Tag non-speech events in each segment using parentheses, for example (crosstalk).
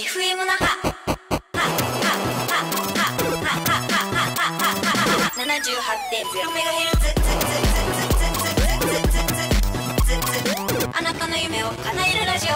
FM 那覇 78.0MHz あなたの夢を叶えるラジオ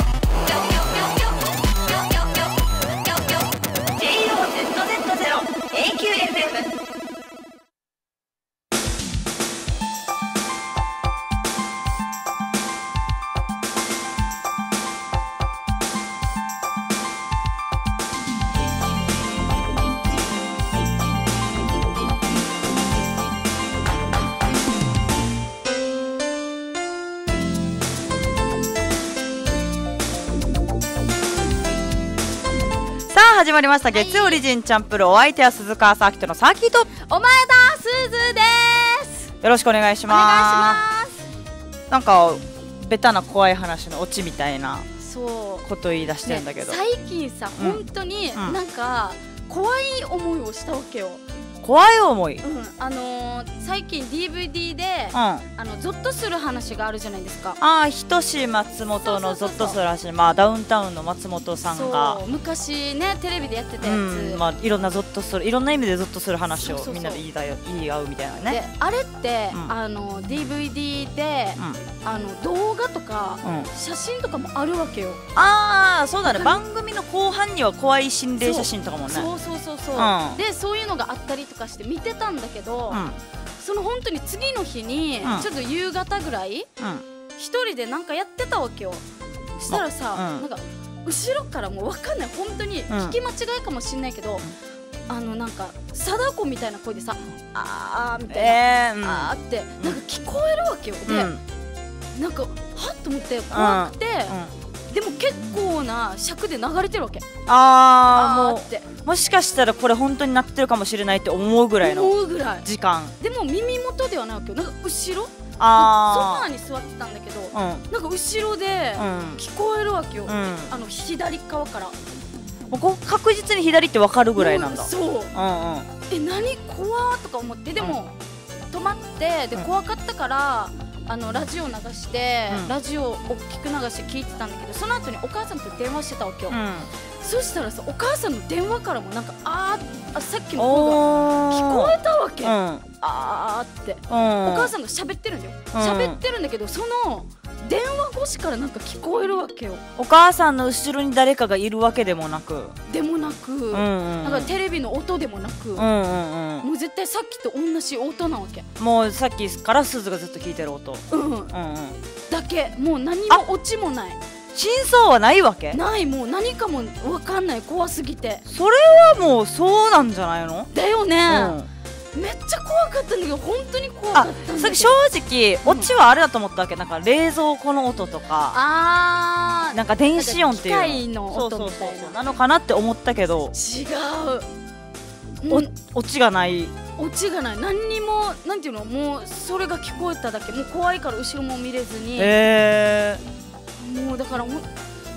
始まりました月曜リジンチャンプルお相手は鈴川サーキットのサーキットお前だすずですよろしくお願いしますお願いしますなんかベタな怖い話のオチみたいなこと言い出してるんだけど、ね、最近さ、本当になんか、怖い思いをしたわけよ怖い思い、うん、あのー、最近 DVD で、うん、あのゾッとする話があるじゃないですかああ仁松本のゾッとする話まあダウンタウンの松本さんが昔ねテレビでやってたやつ、うん、まあいろんなゾッとするいろんな意味でゾッとする話をみんなで言いだよ言い合うみたいなねあれって、あの DVD で、あの動画とか、写真とかもあるわけよああそうだね番組の後半には怖い心霊写真とかもねそうそうそうそう、でそういうのがあったりとかして見てたんだけど、うん、その本当に次の日に、ちょっと夕方ぐらい、うん、人でなんかやってたわけよしたらさ、なんか後ろからもう分かんない本当に聞き間違いかもしんないけど、あのなんか貞子みたいな声でさ「あー」みたいな「えーあー」ってなんか聞こえるわけよ、でなんかはっと思って怖くて。うんでも結構な尺で流れてるわけああもうもしかしたらこれ本当になってるかもしれないって思うぐらいの時間でも耳元ではないわけよなんか後ろあソファーに座ってたんだけど、うん、なんか後ろで聞こえるわけよ、うん、あの左側からもう確実に左って分かるぐらいなんだそう、うんうん、え何怖とか思ってでも、うん、止まってで怖かったから、あのラジオ流して、うん、ラジオを大きく流して聞いてたんだけどその後にお母さんと電話してたわけよ、うん、そしたらさお母さんの電話からもなんかああさっきの声が聞こえたわけ、うん、ああって、お母さんが喋ってるんだよ喋ってるんだけどその電話越しからなんか聞こえるわけよお母さんの後ろに誰かがいるわけでもなくでもなく、うんうん、なんかテレビの音でもなく、うんうんうん、もう絶対さっきと同じ音なわけもうさっきからすずがずっと聞いてる音、うん、うんうん、だけもう何もオチもない真相はないわけないもう何かも分かんない怖すぎてそれはもうそうなんじゃないのだよね、うんめっちゃ怖かったんだけど本当に怖かったんだ正直、オチはあれだと思ったわけなんか冷蔵庫の音とかあなんか電子音っていう機械の音みたいななのかなって思ったけど違う、うん、オチがないオチがない何にもなんていうのもうそれが聞こえただけもう怖いから後ろも見れずに、えー、もうだから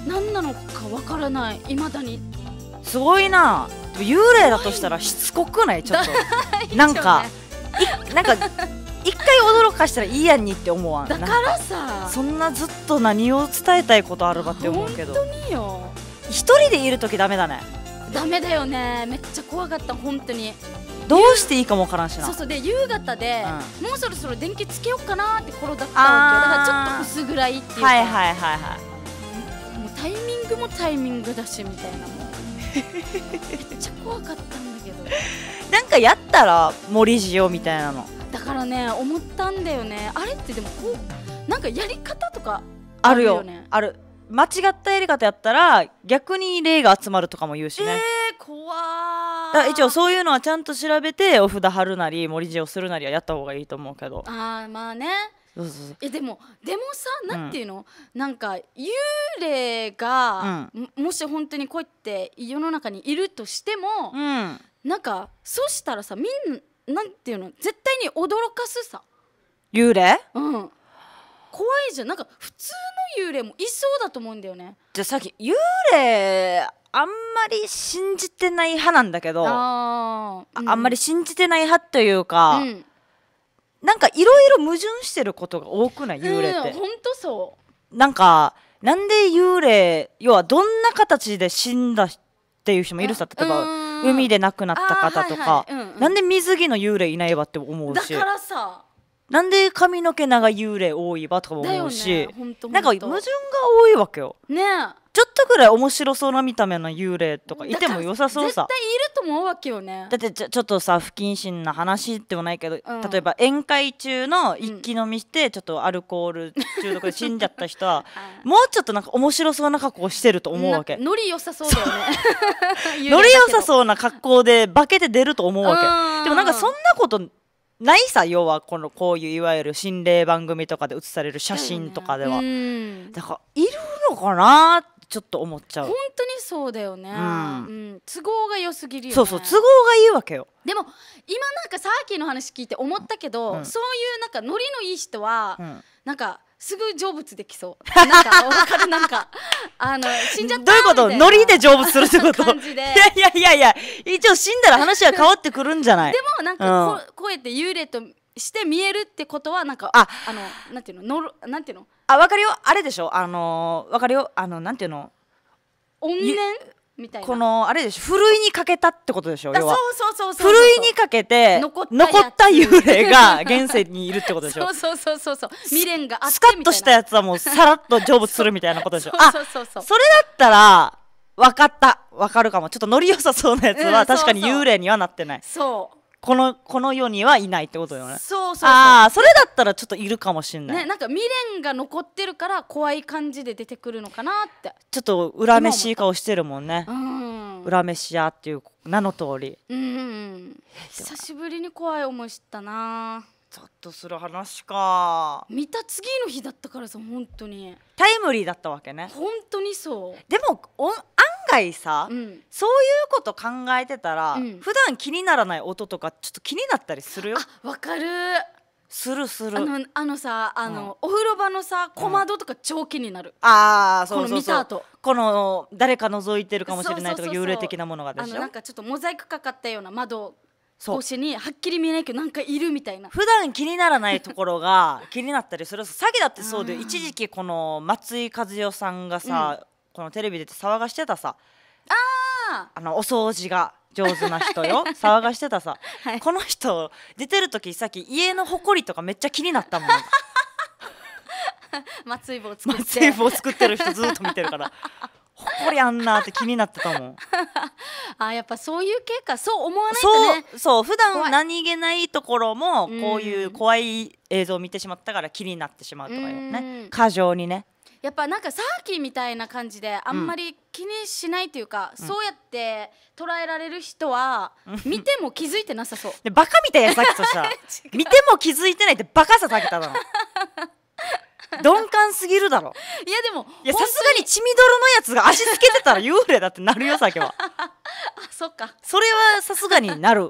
何なのかわからないいまだにすごいな幽霊だとしたらしつこくない (laughs) ちょっとなんか、いなんか一回驚かしたらいいやんにって思わんだからさそんなずっと何を伝えたいことあるかって思うけど本当によ一人でいる時ダメだねダメだよねめっちゃ怖かった本当にどうしていいかもわからんしなそうそうで夕方で、うん、もうそろそろ電気つけようかなって頃だったわけだからちょっと薄暗いっていうはいはいはいはいもうタイミングもタイミングだしみたいなもうめっちゃ怖かったんだけどなんかやったら森塩みたいなのだからね思ったんだよねあれってでもこうなんかやり方とかあるよねある間違ったやり方やったら逆に霊が集まるとかも言うしねえー、怖一応そういうのはちゃんと調べてお札貼るなり盛り塩するなりはやった方がいいと思うけどああまあねえでもでもさなんていうの、うん、なんか幽霊が、うん、もし本当にこうやって世の中にいるとしても、うん、なんかそしたらさみんななんていうの絶対に驚かすさ幽霊うん怖いじゃんなんか普通の幽霊もいそうだと思うんだよねじゃあさっき幽霊あんまり信じてない派なんだけどあ,、ん、あんまり信じてない派というか、うんなんかいろいろ矛盾してることが多くない幽霊って。本当そう。なんかなんで幽霊要はどんな形で死んだっていう人もいるさ例えば海で亡くなった方とか、なんで水着の幽霊いないわって思うし。だからさ。なんで髪の毛長幽霊多いわとか思うし、ね、なんか矛盾が多いわけよ。ねえ。ちょっとぐらい面白そうな見た目の幽霊とかいても良さそうさ絶対いると思うわけよねだってちょちょっとさ不謹慎な話でもないけど、うん、例えば宴会中の一気飲みして、ちょっとアルコール中毒で死んじゃった人は (laughs) もうちょっとなんか面白そうな格好してると思うわけノリ良さそうだよね (laughs) ノリ良さそうな格好で化けて出ると思うわけでもなんかそんなことないさ要はこのこういういわゆる心霊番組とかで写される写真とかでは、ね、だからいるのかなってちょっと思っちゃう本当にそうだよね、うん、うん、都合が良すぎるよ、ね、そうそう都合がいいわけよでも今なんかさっきの話聞いて思ったけど、うん、そういうなんかノリのいい人は、うん、なんかすぐ成仏できそう。なんか、わかる、なんか、(laughs) あの、死んじゃったどういうことノリで成仏するってこといやいやいやいや、一応死んだら話は変わってくるんじゃないでも、なんか、うん、こうやって幽霊として見えるってことはなんかああのなんていうののるなんていうのあ分かるよあれでしょあの分かるよあのなんていうの怨念みたいなこのあれでしょふるいにかけたってことでしょ要はそうそうそうそうふるいにかけて残った幽霊が現世にいるってことでしょ (laughs) そうそうそうそう未練があってスカッとしたやつはもうさらっと成仏するみたいなことでしょそうそうそうそうそれだったら分かった分かるかもちょっと乗り良さそうなやつは確かに幽霊にはなってない、うん、そうそうそうこのこの世にはいないってことよねそうそうああそれだったらちょっといるかもしんない、ね、なんか未練が残ってるから怖い感じで出てくるのかなってちょっと恨めしい顔してるもんねうん恨めしやっていう名の通りうん、うん、久しぶりに怖い思いしたなちょっとする話か見た次の日だったからさ本当にタイムリーだったわけね本当にそうでもお来さ、うん、そういうこと考えてたら、うん、普段気にならない音とかちょっと気になったりするよ。わかるするするあのあのさあの、うん、お風呂場のさ小窓とか超気になる、うん、ああそうそうそうこの誰か覗いてるかもしれないとか幽霊的なものがでしょあのなんかちょっとモザイクかかったような窓越しにはっきり見えないけどなんかいるみたいな普段気にならないところが気になったりする詐欺だってそうで一時期この松井和代さんがさ、うんこのテレビ出て騒がしてたさああのお掃除が上手な人よ (laughs) 騒がしてたさ、はい、この人出てる時さっき家のほこりとかめっちゃ気になったもん (laughs) 松井棒作って松井棒作ってる人ずっと見てるから (laughs) ほこりあんなって気になってたもんあやっぱそういう系かそう思わないとねそうそう普段何気ないところもこういう怖い映像を見てしまったから気になってしまうとかね過剰にねやっぱなんかサーキーみたいな感じであんまり気にしないというか、うん、そうやって捉えられる人は見ても気づいてなさそうでバカみたいや (laughs) さっきとした見ても気づいてないってバカささげただの (laughs) 鈍感すぎるだろいやでもいやさすがに血みどろのやつが足つけてたら幽霊だってなるよきは (laughs) あそっかそれはさすがになる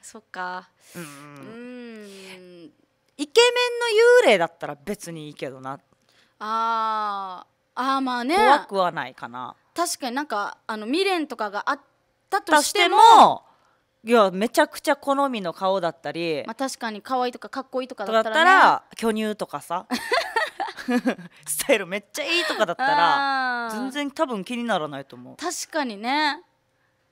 そっかうんイケメンの幽霊だったら別にいいけどなってああまあね怖くはないかな確かになんかあの未練とかがあったとしてもいやめちゃくちゃ好みの顔だったり、まあ、確かに可愛いとかかっこいいとかだったら、ね,、ら巨乳とかさ (laughs) スタイルめっちゃいいとかだったら全然多分気にならないと思う確かにね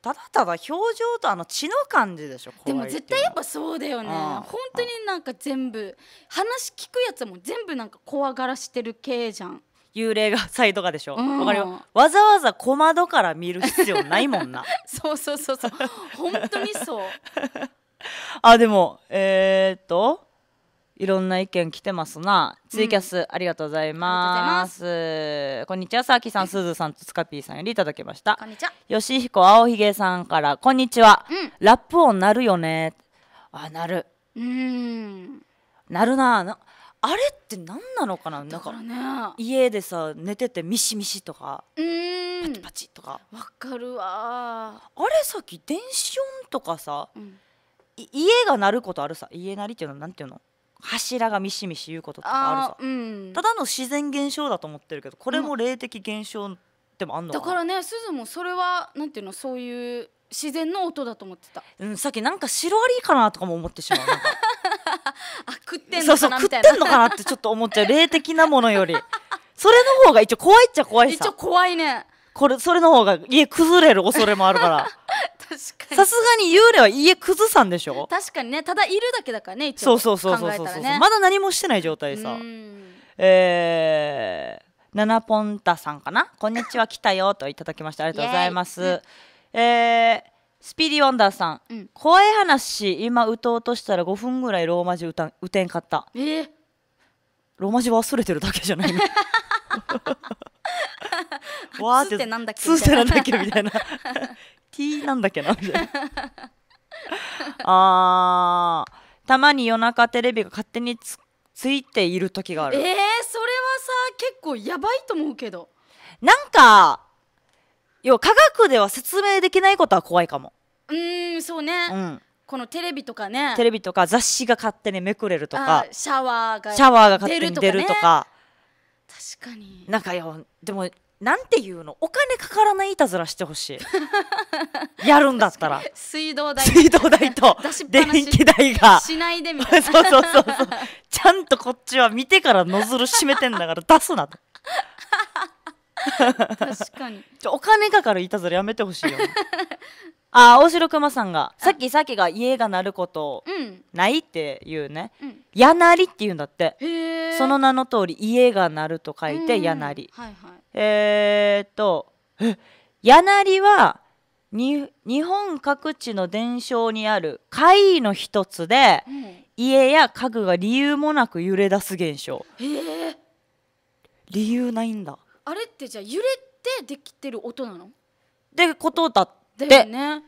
ただただ表情とあの血の感じでしょでも絶対やっぱそうだよね本当になんか全部話聞くやつも全部なんか怖がらしてる系じゃん幽霊がサイトがでしょ、うん、かるよわざわざ小窓から見る必要ないもんな (laughs) そうそうそうそう本当にそう (laughs) あでもえー、っといろんな意見来てますな。ツイキャス、うん、ありがとうございます。こんにちは、さきさん、すずさんとつかぴーさんよりいただきました。こんにちは。よしひこあおひげさんから、こんにちは。うん、ラップ音なるよね。あ、なる。うん。なるな。なあれって何なのかなだから、ね、家でさ寝ててミシミシとかうんパチパチとかわかるわあれさっき電子音とかさ、うん、家が鳴ることあるさ家鳴りっていうのはなんていうの柱がミシミシ言うこととかあるさ、うん、ただの自然現象だと思ってるけどこれも霊的現象でもあんのかな、だからねすずもそれはなんていうのそういう自然の音だと思ってた、うん、さっきなんかシロアリかなとかも思ってしまうあ (laughs) 食ってんのかな食ってんのかなってちょっと思っちゃう (laughs) 霊的なものよりそれの方が一応怖いっちゃ怖いさ一応怖いねこれそれの方が家崩れる恐れもあるから (laughs) さすがに幽霊は家崩さんでしょ確かにねただいるだけだからね一応そうそうそうそうそうそう、ね、まだ何もしてない状態さえー、ナナポンタさんかなこんにちは来たよといただきましたありがとうございます、うん、えースピーディー・ワンダーさん、うん、怖い話今打とうとしたら5分ぐらいローマ字打た打てんかった、えー、ローマ字忘れてるだけじゃないの (laughs) (laughs) (laughs) わーって「つ」ってなんだっけみたいな T なんだっけなみたいなあーたまに夜中テレビが勝手につついている時があるえー、それはさ結構やばいと思うけどなんか要は科学では説明できないことは怖いかも、うーんそうね、うん、このテレビとかねテレビとか雑誌が勝手にめくれるとかシャワーがシャワーが勝手に出るとか出るとか確かになんかよでもなんていうのお金かからないいたずらしてほしい (laughs) やるんだったら水道代水道代と電気代がしないでみたいな (laughs) そうそうそうそうちゃんとこっちは見てからノズル閉めてんだから出すなと確かに (laughs) お金かかるいたずらやめてほしいよあ大城くまさんがさっきさっきが家が鳴ることないっていうね、うん、やなりって言うんだってその名の通り家が鳴ると書いてやなり、はいはい、えー、っとやなりは日本各地の伝承にある怪異の一つで、うん、家や家具が理由もなく揺れ出す現象え理由ないんだあれってじゃあ揺れてできてる音なのってことだってだよね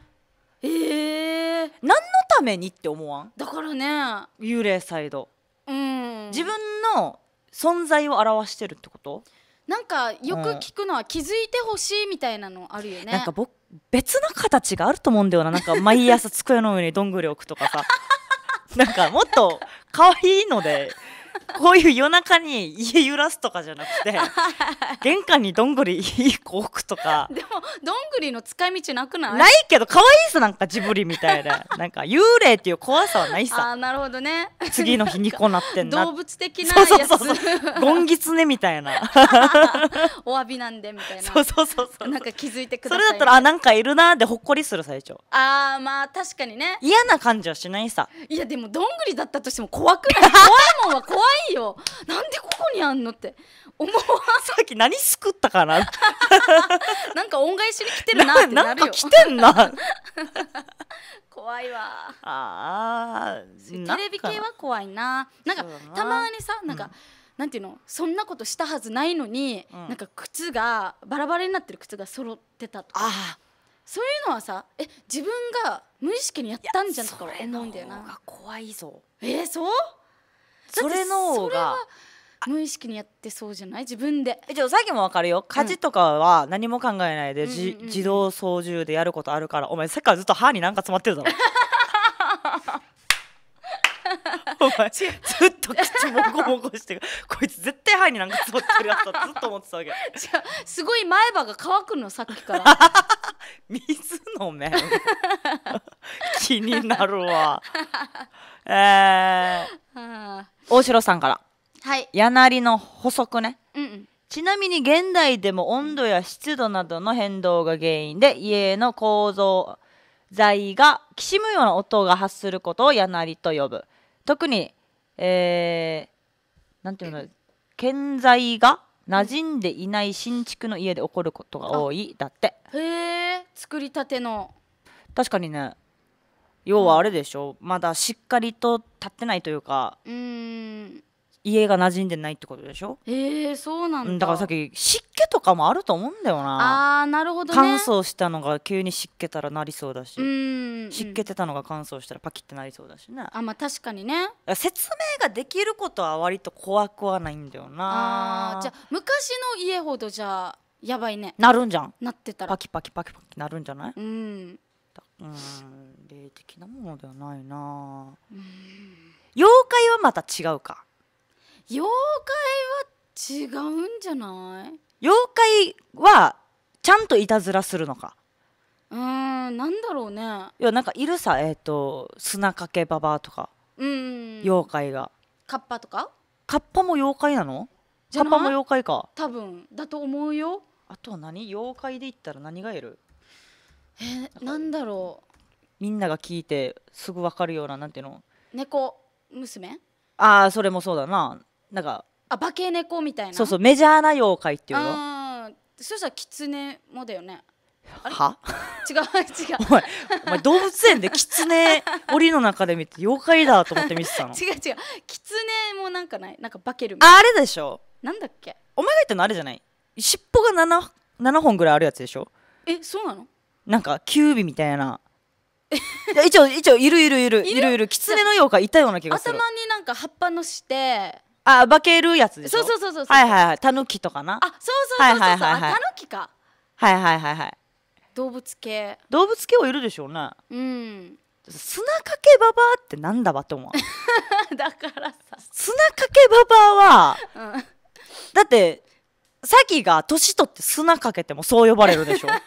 えー、何のためにって思わんだからね幽霊サイド、うん、自分の存在を表してるってことなんかよく聞くのは気づいてほしいみたいなのあるよね、うん、なんか僕別な形があると思うんだよななんか毎朝机の上にどんぐり置くとかさ (laughs) なんかもっと可愛いのでこういう夜中に家揺らすとかじゃなくて (laughs) 玄関にどんぐり一個置くとかでもどんぐりの使い道なくないないけど可愛いさなんかジブリみたいな (laughs) なんか幽霊っていう怖さはないさあなるほどね次の日ニコなってんな (laughs) 動物的なやつそうそうそうそうゴンギツネみたいなお詫びなんでみたいなそうそうそうそうなんか気づいてください、それだったらあなんかいるなでほっこりする最初ああまあ確かにね嫌な感じはしないさいやでもどんぐりだったとしても怖くない怖いもんは怖いいよなんでここにあんのって思わずさっき何すくったかな (laughs) なんか恩返しに来てるなってなるよ来てんな (laughs) 怖いわあテレビ系は怖いななんかたまにさなんか、うん、なんていうのそんなことしたはずないのに、うん、なんか靴がバラバラになってる靴が揃ってたとかあそういうのはさえ自分が無意識にやったんじゃんとか思うんだよな怖いぞえー、そうそれの方が無意識にやってそうじゃない自分でえじゃあさっきも分かるよ家事とかは何も考えないで、じ自動操縦でやることあるからお前さっきからずっと歯に何か詰まってるだろ (laughs) お前ずっと口もこもこしてるこいつ絶対歯に何か詰まってるやつだずっと思ってたわけすごい前歯が乾くのさっきから (laughs) 水飲め (laughs) 気になるわえ大城さんから。はい。柳の補足ね。うん、うん。ちなみに現代でも温度や湿度などの変動が原因で家の構造材がきしむような音が発することを柳と呼ぶ特に、えー、なんていうの建材が馴染んでいない新築の家で起こることが多いだってへえ作りたての確かにね要はあれでしょまだしっかりと立ってないというかうん家が馴染んでないってことでしょええー、そうなんだだからさっき湿気とかもあると思うんだよなあーなるほど、ね、乾燥したのが急に湿気たらなりそうだし湿気てたのが乾燥したらパキってなりそうだしねあまあ確かにね説明ができることは割と怖くはないんだよなあじゃあ昔の家ほどじゃあやばいねなるんじゃんなってたらパキパキパキパキなるんじゃないうんうん霊的なものではないな妖怪はまた違うか妖怪は違うんじゃない妖怪はちゃんといたずらするのかうんなんだろうねいやなんかいるさえっ、ー、と砂かけばばとかうん妖怪がカッパとかカッパも妖怪なのカッパも妖怪か多分だと思うよあとは何妖怪で言ったら何がいるえー、なんだろうみんなが聞いてすぐ分かるようななんていうの猫娘ああそれもそうだななんかあ化け猫みたいなそうそうメジャーな妖怪っていうのそしたら狐もだよねは違う違う (laughs) お前お前動物園で狐檻の中で見て妖怪だと思って見てたの (laughs) 違う違う狐もなんかないなんか化けるみたいなあれでしょなんだっけお前が言ったのあれじゃない尻尾が 7, 7本ぐらいあるやつでしょえそうなのなんかキュービみたいな一応一応いるいるいるいるいる狐のようかいたような気がする頭になんか葉っぱのしてあ化けるやつでしょそうそうそうそうはいはいはいタヌキとかなあそうそうそうそうそうタヌキかはいはいはいはい動物系動物系はいるでしょうねうん砂かけババアってなんだわって思う (laughs) だからさ砂かけババアは、うん、だってサキが年取って砂かけてもそう呼ばれるでしょ (laughs)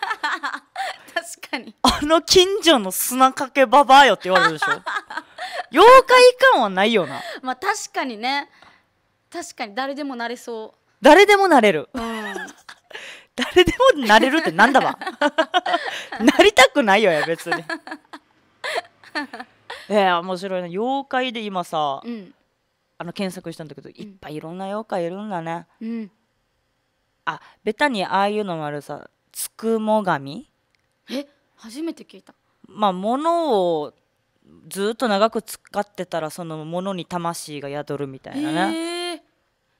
かにあの近所の砂かけババアよって言われるでしょ (laughs) 妖怪感はないよなまあ確かにね確かに誰でもなれそう誰でもなれる、うん、(laughs) 誰でもなれるってなんだわ (laughs) なりたくないよや別にえー、面白いな妖怪で今さ、うん、あの検索したんだけど、うん、いっぱいいろんな妖怪いるんだね、うん、あベタにああいうのもあるさつくも神え初めて聞いたまあ物をずっと長く使ってたらその物に魂が宿るみたいなね、えー、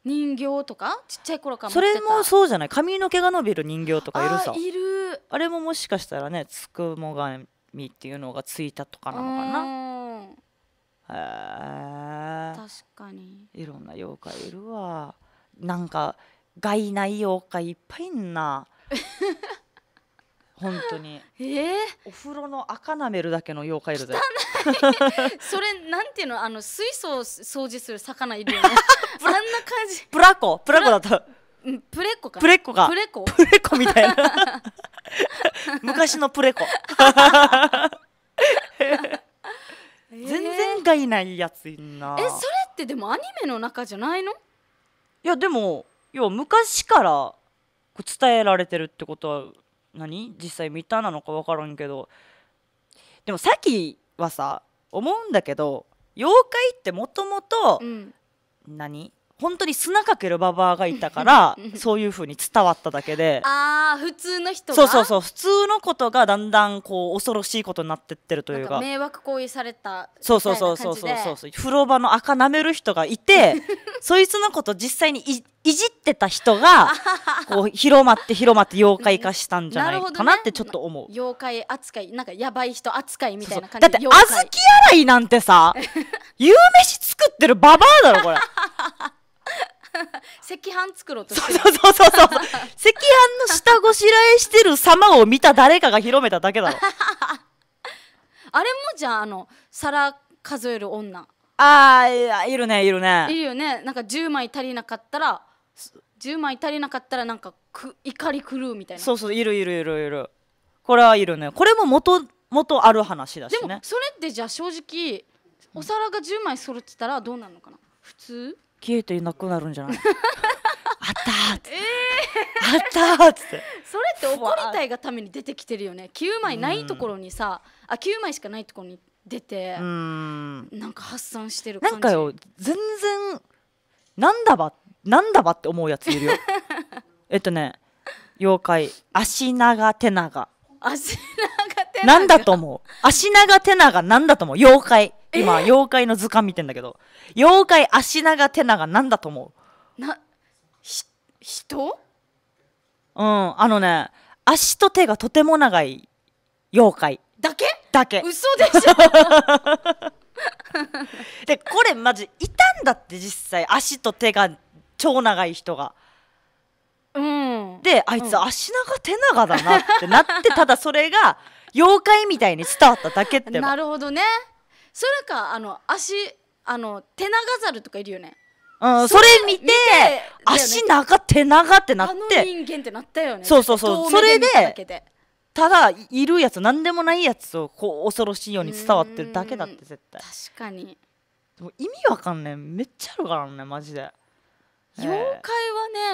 人形とかちっちゃい頃からそれもそうじゃない髪の毛が伸びる人形とかいるさいるあれももしかしたらねつくもがみっていうのがついたとかなのかなへえ確かにいろんな妖怪いるわなんか害ない妖怪いっぱいいんな (laughs) 本当にええお風呂の赤なめるだけの妖怪いるぜ (laughs) それなんていうのあの水槽を掃除する魚いるよね (laughs) あんな感じプラコプラコだったプレコかプレコかプレコプレコみたいな (laughs) 昔のプレコ全然がいないやついんなえそれってでもアニメの中じゃないのいやでも要は昔から伝えられてるってことは何実際見たなのか分からんけどでもさっきはさ思うんだけど妖怪ってもともと何本当に砂かけるババアがいたからそういうふうに伝わっただけでああ普通の人がそうそうそう普通のことがだんだんこう恐ろしいことになってってるというか迷惑行為されたそうそうそうそうそうそう風呂場の赤舐める人がいて (laughs) そいつのこと実際にいいじってた人が (laughs) こう広まって広まって妖怪化したんじゃないかなってちょっと思う、ね、妖怪扱いなんかやばい人扱いみたいな感じだって小豆洗いなんてさ (laughs) 夕飯作ってるババアだろこれ (laughs) 赤飯作ろうとしてるそうそうそうそう赤飯の下ごしらえしてる様を見た誰かが広めただけだろあれもじゃああの皿数える女あーいるねいるねいるよねなんか10枚足りなかったら10枚足りなかったらなんかく怒り狂うみたいなそうそういるいるいるいるこれはいるねこれも元元ある話だしねでもそれってじゃあ正直お皿が10枚揃ってたらどうなるのかな普通消えていなくなるんじゃない (laughs) あったっって、えー、あったっつってそれって怒りたいがために出てきてるよね9枚ないところにさ、あ9枚しかないところに出てうんなんか発散してる感じなんかよ全然なんだばってなんだばって思うやついるよ (laughs) えっとね妖怪足長手長足長手長なんだと思う足長手長なんだと思う妖怪今妖怪の図鑑見てんだけど妖怪足長手長なんだと思うなひ人うんあのね足と手がとても長い妖怪だけだけ嘘でしょ (laughs) でこれマジいたんだって実際足と手が超長い人が。うん、であいつ足長手長だなってなって、ただそれが (laughs) 妖怪みたいに伝わっただけってなるほどねそれかあの足あの手長猿とかいるよねうん、それ見て足長手長ってなって人間ってなったよねそうそうそうそれでただいるやつ何でもないやつをこう恐ろしいように伝わってるだけだって絶対確かにでも意味わかんねいめっちゃあるからねマジで妖怪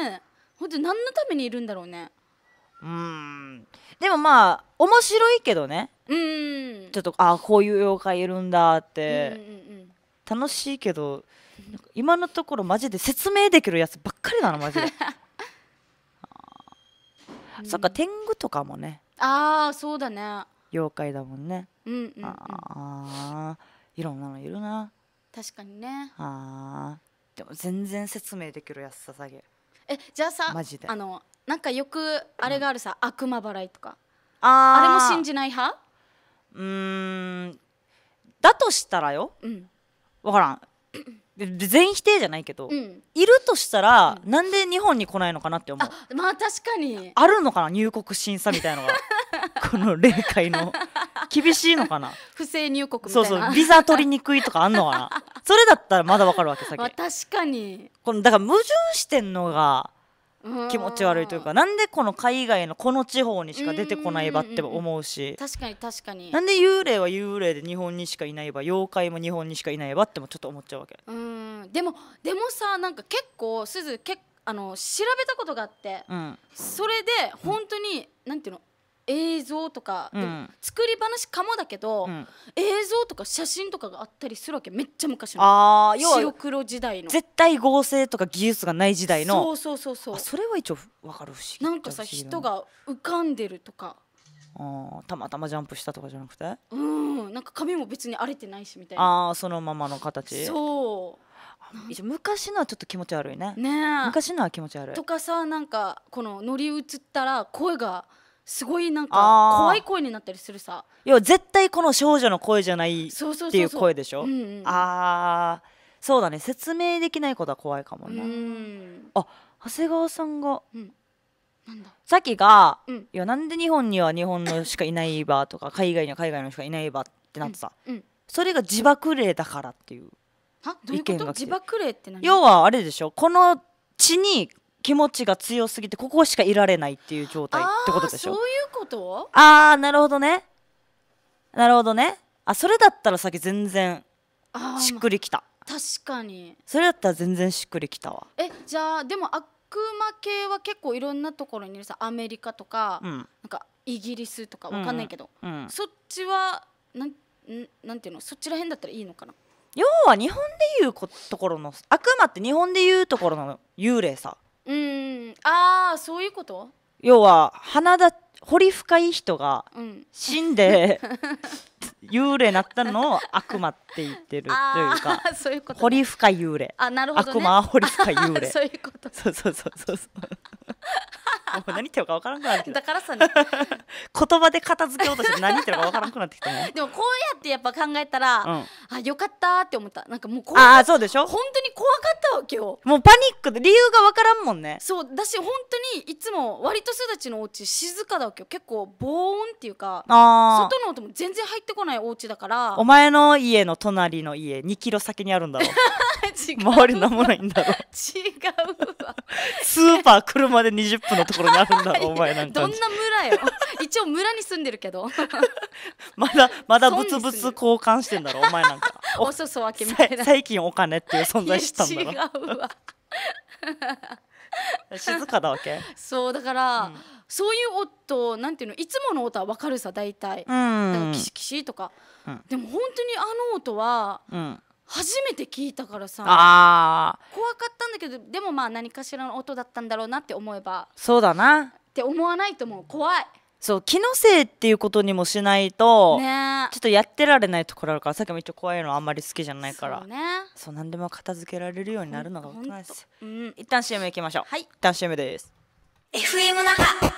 はね本当に何のためにいるんだろうねうんでもまあ面白いけどねうんちょっとあこういう妖怪いるんだって、うんうんうん、楽しいけど今のところマジで説明できるやつばっかりなのマジで (laughs) そっか天狗とかもねああそうだね妖怪だもんねうんうん、うん、ああいろんなのいるな確かにねああでも全然説明できる安さ下げえじゃあさマジであのなんかよくあれがあるさ、うん、悪魔払いとかああれも信じない派うんだとしたらよ、うん、分からん全否定じゃないけど、うん、いるとしたら、うん、なんで日本に来ないのかなって思うあまあ確かにあるのかな入国審査みたいのが (laughs) (laughs) この霊界の厳しいのかな不正入国そうそうビザ取りにくいとかあんのかな (laughs) それだったらまだわかるわけさっき、確かにこのだから矛盾してんのが気持ち悪いというかなんでこの海外のこの地方にしか出てこない場って思うし確かに確かになんで幽霊は幽霊で日本にしかいない場妖怪も日本にしかいない場ってもちょっと思っちゃうわけうんでもでもさなんか結構すずけあの調べたことがあって、うん、それで本当に、うん、なんていうの映像とか、うん、作り話かもだけど、うん、映像とか写真とかがあったりするわけめっちゃ昔のあ白黒時代の絶対合成とか技術がない時代のそうそうそうそうそれは一応分かる不思議なんかさ人が浮かんでるとかあたまたまジャンプしたとかじゃなくてうんなんか髪も別に荒れてないしみたいなあそのままの形そう昔のはちょっと気持ち悪いねね昔のは気持ち悪いとかさなんかこの乗り移ったら声がすごいなんか怖い声になったりするさ要は絶対この少女の声じゃないっていう声でしょ、うああそうだね説明できないことは怖いかもなあ長谷川さんが、うんさっきが、うん、いやなんで日本には日本のしかいないばとか海外には海外のしかいないばってなってさ、うんうん、それが自爆霊だからっていう意見が来て自爆霊って要はあれでしょこの地に気持ちが強すぎてここしかいられないっていう状態ってことでしょそういうことああなるほどねなるほどねあそれだったら先全然しっくりきた、ま確かにそれだったら全然しっくりきたわえじゃあでも悪魔系は結構いろんなところにいるさアメリカとか、うん、なんかイギリスとかわかんないけど、うんうんそっちはなんなんていうのそっちらへんだったらいいのかな要は日本でいうところの悪魔って日本でいうところの幽霊さうん、ああそういうこと要は花だ彫り深い人が死んで、うん、幽霊なったのを悪魔って言ってるというかそ掘り深い幽霊あなるほど、ね、悪魔は掘り深い幽霊そういうこと (laughs) そうそうそうそうそうもう何言ってるか分からんくなってきただからさね (laughs) 言葉で片付けようとして何言ってるか分からんくなってきたね。(laughs) でもこうやってやっぱ考えたら、うん、あよかったって思ったなんかもうた。あそうでしょ本当に怖かったわけよもうパニックで理由が分からんもんねそうだし本当にいつも割と育ちのお家静かだわけよ結構防音っていうか外の音も全然入ってこないお家だからお前の家の隣の家2キロ先にあるんだろ (laughs) 周り何もないんだろ違うわスーパー車で20分のとこころにあるんだお前なんかどんな村よ (laughs) 一応村に住んでるけど (laughs) まだまだブツブツ交換してんだろお前なんか (laughs) おそそ分けみたいな最近お金っていう存在知ったんだろ違うわ静かだわけそうだから、うん、そういう音なんていうのいつもの音は分かるさ大体、うん、だかキシキシとか、うん、でも本当にあの音は、うん初めて聞いたからさあ怖かったんだけどでもまあ何かしらの音だったんだろうなって思えばそうだなって思わないともう怖いそう気のせいっていうことにもしないと、ね、ちょっとやってられないところあるからさっきもっ応怖いのあんまり好きじゃないからそう,、ね、そう何でも片付けられるようになるのが大人ですうん、一旦 CM いきましょうはい一旦 CM です FM 那は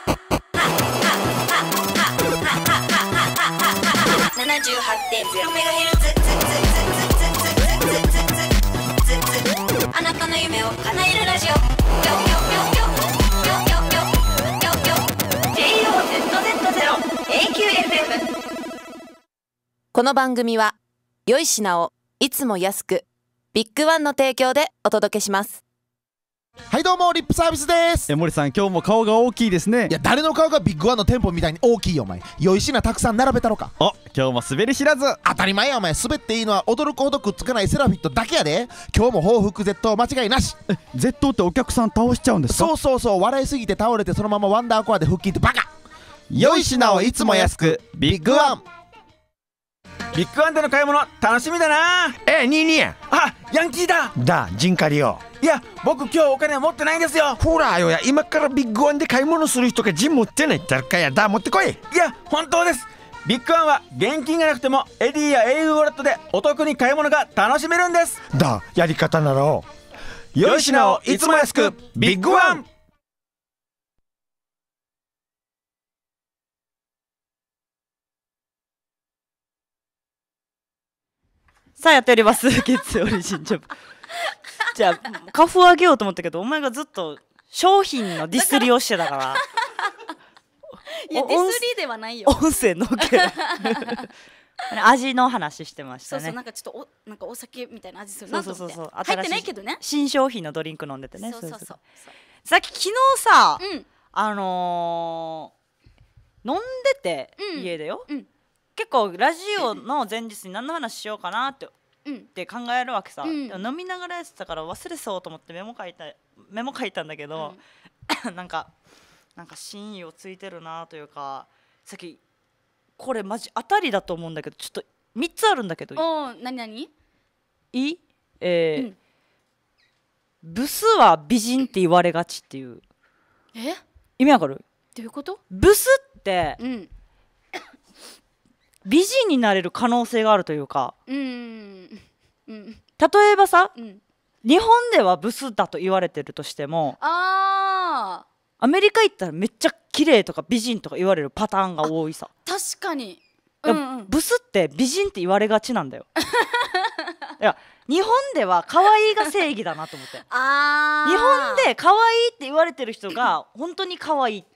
78.0メガヘあなたの夢を叶えるラジオ a q f m この番組は良い品をいつも安くビッグワンの提供でお届けしますはいどうもリップサービスですえ森さん今日も顔が大きいですねいや誰の顔がビッグワンの店舗みたいに大きいよお前良い品たくさん並べたろかお今日も滑り知らず当たり前やお前滑っていいのは驚くほどくっつかないセラフィットだけやで今日も報復 Z 間違いなし Z ってお客さん倒しちゃうんですかそうそうそう笑いすぎて倒れてそのままワンダーコアで腹筋ってバカ良い品をいつも安くビッグワンビッグワンでの買い物楽しみだなえニーニーあヤンキーだだジンカリオいや僕今日お金持ってないんですよほらよや今からビッグワンで買い物する人がジン持ってない誰かやだ持ってこいいや本当ですビッグワンは現金がなくてもエディやエイウォレットでお得に買い物が楽しめるんですだやり方ならよしなをいつも安くビッグワンさあやっております (laughs) 月曜日新ジョブじゃあフ粉あげようと思ったけどお前がずっと商品のディスりをしてたからいやディスりではないよ音声のけ (laughs) 味の話してましたねそうそうなんかちょっとおなんかお酒みたいな味するなと思ってそうそうそう入ってないけどね新商品のドリンク飲んでてねそうそうそうそうさっき昨日さ、うん、あのー、飲んでて、うん、家でよ、うん結構ラジオの前日に何の話しようかなってって考えるわけさ、うん、飲みながらやってたから忘れそうと思ってメモ書いたメモ書いたんだけど、うん、(laughs) なんかなんか真意をついてるなというかさっきこれマジ当たりだと思うんだけどちょっと3つあるんだけどお何何いえー、うん、ブスは美人って言われがちっていうえ意味わかるどういうことブスって、うん、美人になれる可能性があるというか、うん、うん、例えばさ、うん、日本ではブスだと言われてるとしてもアメリカ行ったらめっちゃ綺麗とか美人とか言われるパターンが多いさ確かに、うんうん、ブスって美人って言われがちなんだよ (laughs) いや日本では可愛いが正義だなと思って (laughs) あ日本で可愛いって言われてる人が本当に可愛いって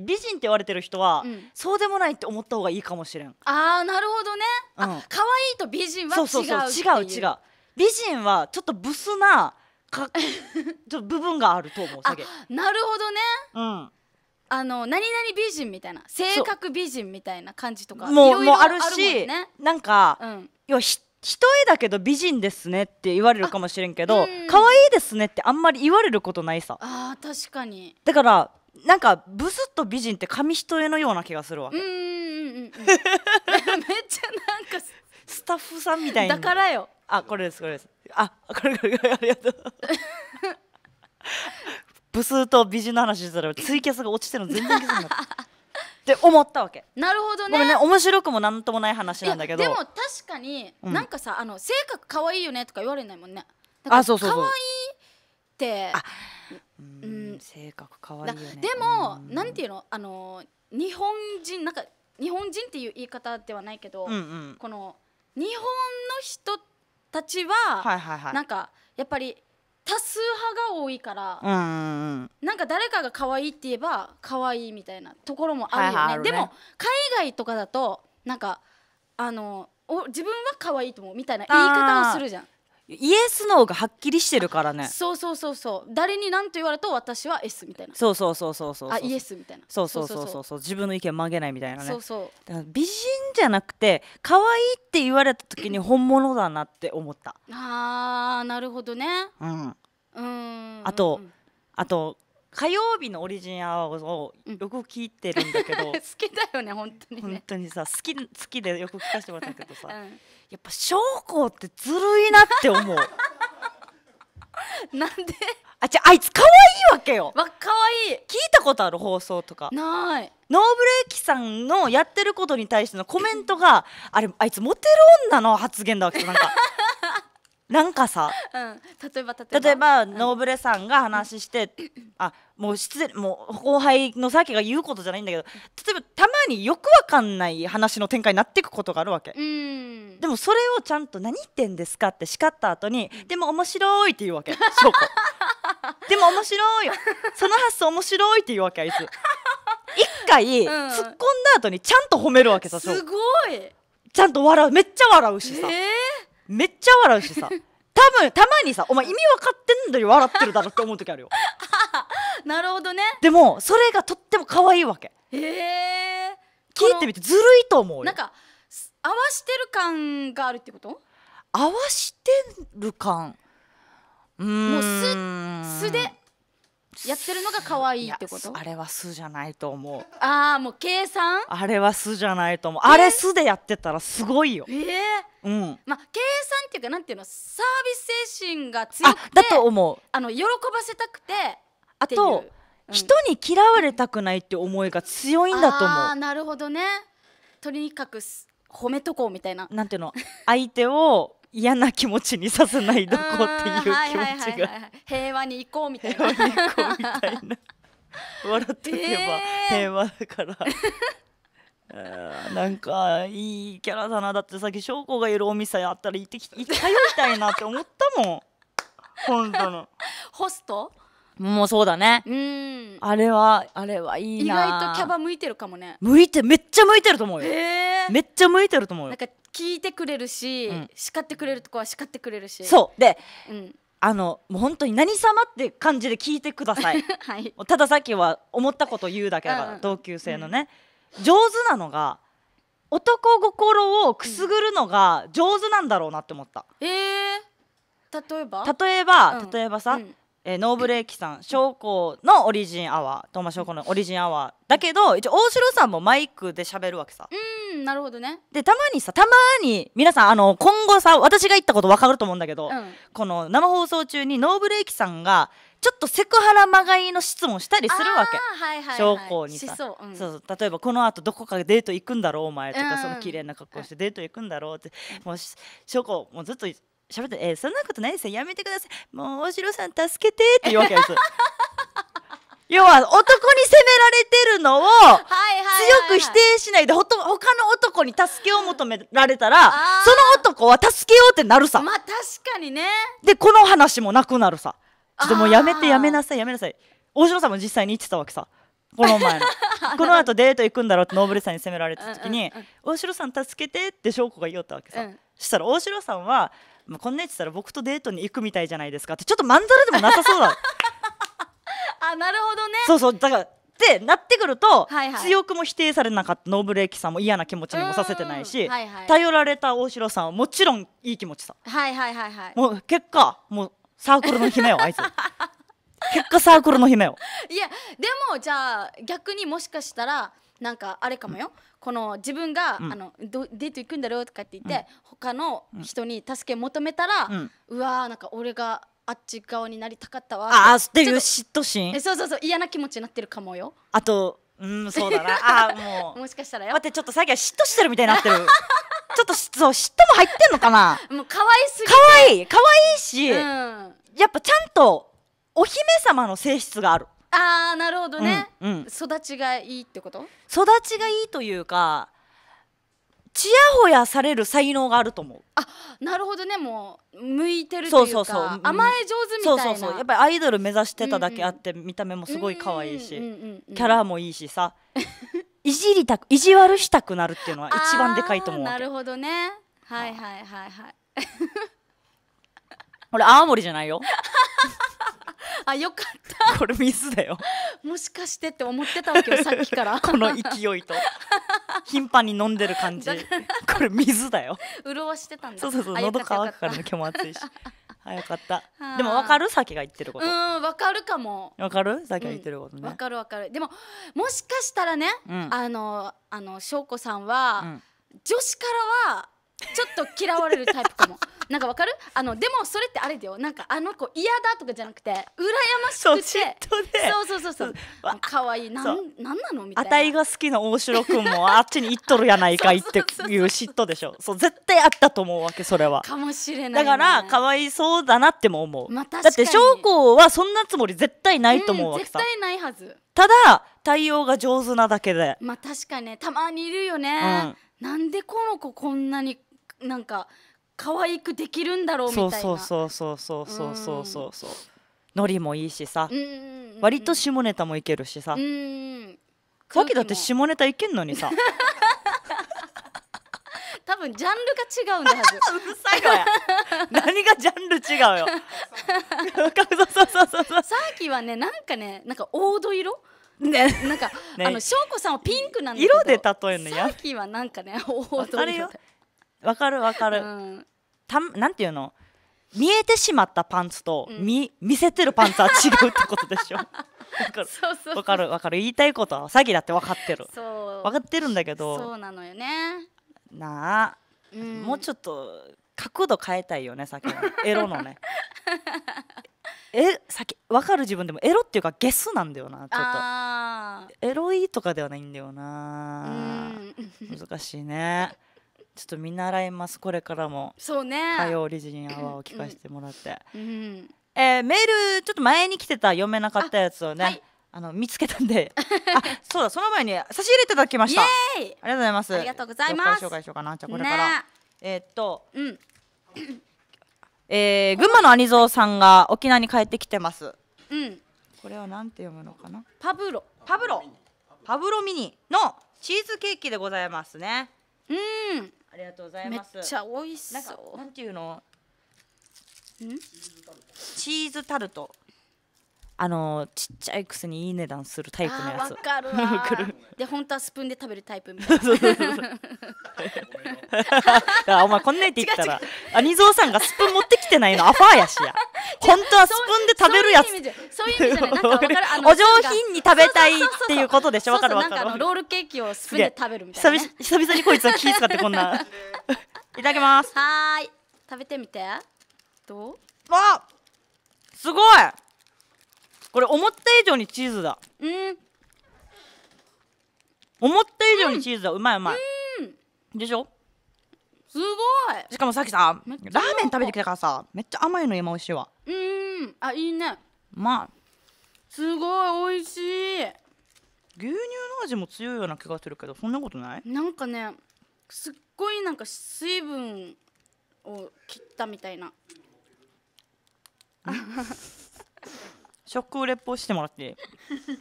美人って言われてる人は、うん、そうでもないって思った方がいいかもしれんああなるほどね、うん、あ可愛いと美人は違うそうそうそう違う違う美人はちょっとブスなか (laughs) ちょ部分があると思うなるほどねうんあの何々美人みたいな性格美人みたいな感じとかもうもあるし、ね、なんか、うん、要はひ一重だけど美人ですねって言われるかもしれんけど可愛いですねってあんまり言われることないさあ確かにだからなんかブスッと美人って紙一重のような気がするわけうんうんうん、めっちゃなんかスタッフさんみたいなだからよあこれですこれですあこれこれこれありがとうブスと美人の話したらツイキャスが落ちてるの全然気づかなかったって思ったわけなるほどねね面白くもなんともない話なんだけどでも確かに、うん、なんかさあの性格可愛いよねとか言われないもんねあそうそうそう可愛いってうん、性格変わるよねでも、うなんていうのあの日本人なんか日本人っていう言い方ではないけど、うんうん、この日本の人たちは,、はいはいはい、なんかやっぱり多数派が多いから、うん、なんか誰かが可愛いって言えば可愛いみたいなところもあるよねはいはいね、でも海外とかだとなんかあのお自分は可愛いと思うみたいな言い方をするじゃんイエスノーがはっきりしてるからねそうそうそうそう誰に何と言われると私は S みたいなそうそうそうそうそうあイエスみたいなそうそうそうそうそう自分の意見曲げないみたいなねそうそう美人じゃなくて可愛いって言われた時に本物だなって思ったあーなるほどねうんうんあとあと火曜日のオリジンアワーをよく聞いてるんだけど、うん、好きだよね本当に、ね、本当にさ好き好きでよく聞かせてもらったけどさ、うん、やっぱ将校ってずるいなって思う (laughs) なんであじゃあいつ可愛いわけよわ可愛い聞いたことある放送とかないノーブレーキさんのやってることに対してのコメントがあれあいつモテる女の発言だわけなんか (laughs) なんかさ、うん、例えば例えばノーブレさんが話して、う (laughs) ん、あもう失礼もう後輩のさっきが言うことじゃないんだけど例えばたまによくわかんない話の展開になっていくことがあるわけ、うん、でもそれをちゃんと「何言ってんですか?」って叱った後に「でも面白い」って言うわけ翔子 (laughs) でも面白いよその発想面白いって言うわけあいつ一回、突っ込んだ後にちゃんと褒めるわけさすごいちゃんと笑うめっちゃ笑うしさ、えーめっちゃ笑うしさ多分たまにさお前意味分かってんのに笑ってるだろって思う時あるよ (laughs) なるほどねでもそれがとっても可愛いわけへえ聞いてみてずるいと思うよなんか合わしてる感があるってこと合わしてる感もう素素でやってるのが可愛いってことあれは素じゃないと思うああもう計算あれは素じゃないと思うあれ素でやってたらすごいよええー、うんまあ計算っていうかなんていうのサービス精神が強くてだと思うあの喜ばせたくてあと、うん、人に嫌われたくないって思いが強いんだと思うあなるほどねとにかく褒めとこうみたいななんていうの相手を嫌な気持ちにさせないどこっていう気持ちが平和に行こうみたいな笑っていけば平和だから、えー、なんかいいキャラだなだってさっき翔子がいるお店あったら行ってき行って通いたいなって思ったもん本当のホストもうそうだねうんあれはあれはいいな意外とキャバ向いてるかもね向いてめっちゃ向いてると思うよ、めっちゃ向いてると思うよなんか聞いてくれるし、うん、叱ってくれるとこは叱ってくれるしそうで、うん、あのもう本当に何様って感じで聞いてください、(laughs) はい、たださっきは思ったこと言うだけだから、うん、同級生のね、上手なのが男心をくすぐるのが上手なんだろうなって思った、えー、例えば例えば、例えばさ、えー、ノーブレーキさん将校のオリジンアワートーマ将校のオリジンアワーだけど一応大城さんもマイクで喋るわけさ。うんんなるほどねでたまにさたまに皆さんあの今後さ私が言ったこと分かると思うんだけど、うん、この生放送中にノーブレーキさんがちょっとセクハラまがいの質問したりするわけ、はいはい、証拠にさそう、うん、そう例えばこのあとどこかデート行くんだろうお前とか、うん、その綺麗な格好してデート行くんだろうって、うん、もう証拠もうずっと喋って「えー、そんなことないですよやめてくださいもう大城さん助けて」って言うわけです (laughs) 要は男に責められてるのを強く否定しないでほと他の男に助けを求められたらその男は助けようってなるさまあ確かにねでこの話もなくなるさちょっともうやめてやめなさいやめなさい大城さんも実際に言ってたわけさこの前の (laughs) この後デート行くんだろうってノーブレさんに責められた時に「大城さん助けて」って証子が言おったわけさ、うん、そしたら大城さんは「まあ、こんなやってたら僕とデートに行くみたいじゃないですか」ってちょっとまんざらでもなさそうだあなるほどねそうそうだからってなってくると、はいはい、強くも否定されなかったノーブレーキさんも嫌な気持ちにもさせてないし、はいはい、頼られた大城さんはもちろんいい気持ちさ、はいはいはいはい、もう結果もうサークルの姫よ (laughs) あいつ結果サークルの姫よいやでもじゃあ逆にもしかしたらなんかあれかもよ、うん、この自分が、うん、あのデート行くんだろうとかって言って、うん、他の人に助け求めたら、うん、うわーなんか俺があっち側になりたかったわああっていう嫉妬心えそうそうそう嫌な気持ちになってるかもよあとうんそうだなあもう (laughs) もしかしたらよ待ってちょっと最近は嫉妬してるみたいになってる (laughs) ちょっとそう嫉妬も入ってんのかなもう可愛すぎて可愛い可愛いし、うん、やっぱちゃんとお姫様の性質があるあーなるほどね、うんうん、育ちがいいってこと育ちがいいというかちやほやされる才能があると思うあなるほどねもう向いてるというかそうそうそう甘え上手みたいなそうそうそうやっぱりアイドル目指してただけあって、見た目もすごい可愛いし、キャラもいいしさ (laughs) いじりたく意地悪したくなるっていうのは一番でかいと思うなるほどねはいはいはいはい俺 (laughs) 青森じゃないよ (laughs) あよかったこれミスだよもしかしてって思ってたわけよさっきから (laughs) この勢いと頻繁に飲んでる感じこれ水だよ潤してたんだそうそうそう喉乾くからね今日も暑いしあよかったでも分かるさきが言ってることうん分かるかも分かるさきが言ってることね、うん、分かる分かるでももしかしたらね、うん、あのあの翔子さんは、うん、女子からはちょっと嫌われるタイプかもなんかわかるあのでもそれってあれだよなんかあの子嫌だとかじゃなくて羨ましくてそうそうそうそう可愛いなんなんなのみたいなあたいが好きな大城君もあっちに行っとるやないかいっていう嫉妬でしょそう絶対あったと思うわけそれはかもしれない、ね、だからかわいそうだなっても思う、まあ、だって将校はそんなつもり絶対ないと思うわけさ、うん、絶対ないはずただ対応が上手なだけでまあ確かにねたまにいるよね、うん、なんでこの子こんなになんか可愛くできるんだろうみたいそうなそうそうそうそうそうそうそうそうノリもいいしさ、うんうんうん、割と下ネタもいけるしさ、うんさきだって下ネタいけんのにさ (laughs) 多分ジャンルが違うんだはずうるさいわ何がジャンル違うよそうそうそうそうさっきはねなんかねなんか黄土色ね、なんか、ね、あの翔子さんはピンクなんだけど色で例えるのやさっきはなんかね黄土色あれよわかるわかる、うん、たなんていうの見えてしまったパンツと、うん、見せてるパンツは違うってことでしょ (laughs) わかるわかるわかる言いたいことは詐欺だって分かってる分かってるんだけどそうなのよねなあ、うん、もうちょっと角度変えたいよねさっきのエロのねえさっき分かる自分でもエロっていうかゲスなんだよなちょっとエロいとかではないんだよな難しいねちょっと見習いますこれからもそうね火曜オリジンアワーを聞かせてもらって、うん、えー、メールちょっと前に来てた読めなかったやつをね、はいあの見つけたんで、(laughs) あ、そうだ、その前に差し入れいただきました。ありがとうございます。ありがとうございます。紹介しようかな、じゃこれから。えー、っと、うん、えー、群馬の兄蔵さんが沖縄に帰ってきてます。うん。これはなんて読むのかな。パブロ、パブロ、パブロミニのチーズケーキでございますね。うんありがとうございますめっちゃ美味しそうなんていうのチーズタルトあのちっちゃいくせにいい値段するタイプのやつわかるわ (laughs) で本当はスプーンで食べるタイプみたいな (laughs) お前こんなって言ったら兄蔵さんがスプーン持ってきてないのアファーやしや (laughs) 本当はスプーンで食べるやつそういう意味じゃないなんかるお上品に食べたいっていうことでしょわかるわかるロールケーキをスプーンで食べるみたいな、ね、久々にこいつは気使ってこんないただきますはい食べてみてどうわすごいこれ思った以上にチーズだうん思った以上にチーズだ、うまいうまいでしょすごいしかもさっきさラーメン食べてきたからさめっちゃ甘いの今美味しいわうんあいいねまあすごい美味しい牛乳の味も強いような気がするけどそんなことないなんかねすっごいなんか水分を切ったみたいな (laughs) 食レポしてもらって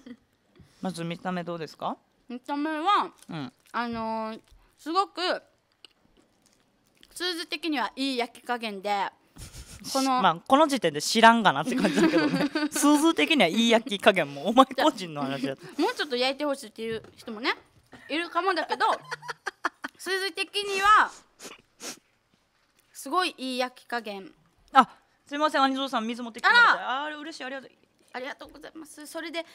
(laughs) まず見た目どうですか見た目は、うん、あのー、すごく数字的にはいい焼き加減で (laughs) このまあ、この時点で知らんがなって感じだけどね数字 (laughs) 的にはいい焼き加減もお前個人の話だもうちょっと焼いてほしいっていう人もねいるかもだけど数字的にはすごいいい焼き加減あすみませんアニソンさん水持ってきてくださいああれ嬉しいありがとうありがとうございますそれでね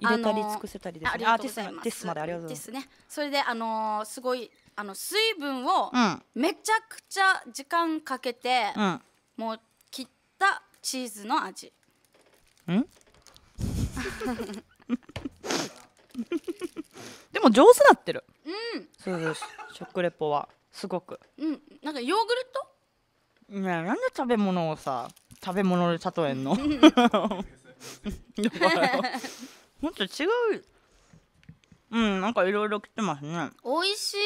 入れたり尽くせたりですねありがですまでありがとうございます、ね、それであのー、すごいあの水分をめちゃくちゃ時間かけて、うん、もう切ったチーズの味うん (laughs) でも上手なってるうんそうです食レポはすごくうんなんかヨーグルトねなんで食べ物をさ食べ物で例えんの、(laughs) (laughs) もっと違ううんなんかいろいろ来てますね美味しい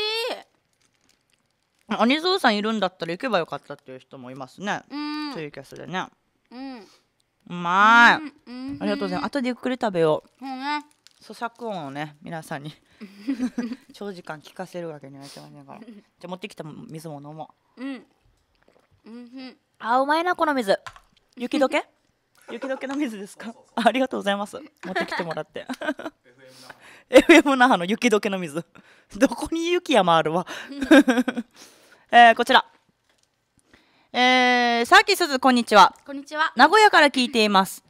兄蔵さんいるんだったら行けばよかったっていう人もいますね、うん、イキャスでねうんうまい、うんうん、ありがとうございます後でゆっくり食べよう、ね、咀嚼音をね皆さんに (laughs) 長時間聞かせるわけにはいかないからじゃあ持ってきた水も飲もううん、うん、あうまいなこの水雪解け雪解けの水ですかありがとうございます持ってきてもらって (laughs) FM 那覇の雪解けの水どこに雪山あるわ (laughs) えこちらえー、さきすずこんにちはこんにちは名古屋から聞いています、